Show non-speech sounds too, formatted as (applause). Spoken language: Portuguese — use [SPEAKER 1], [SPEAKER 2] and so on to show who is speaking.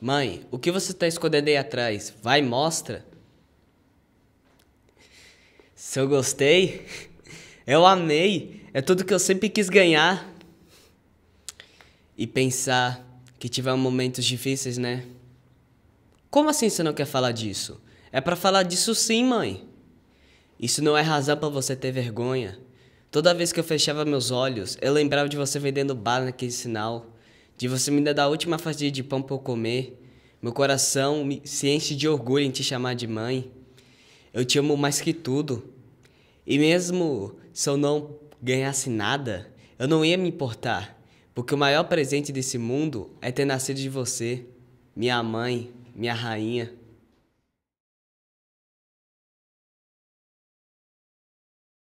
[SPEAKER 1] Mãe, o que você está escondendo aí atrás? Vai, mostra. Se eu gostei, (laughs) eu amei. É tudo que eu sempre quis ganhar. E pensar que tiveram momentos difíceis, né? Como assim você não quer falar disso? É para falar disso sim, mãe. Isso não é razão para você ter vergonha. Toda vez que eu fechava meus olhos, eu lembrava de você vendendo bala naquele sinal de você me dar a última fatia de pão para eu comer. Meu coração me, se enche de orgulho em te chamar de mãe. Eu te amo mais que tudo. E mesmo se eu não ganhasse nada, eu não ia me importar, porque o maior presente desse mundo é ter nascido de você, minha mãe, minha rainha.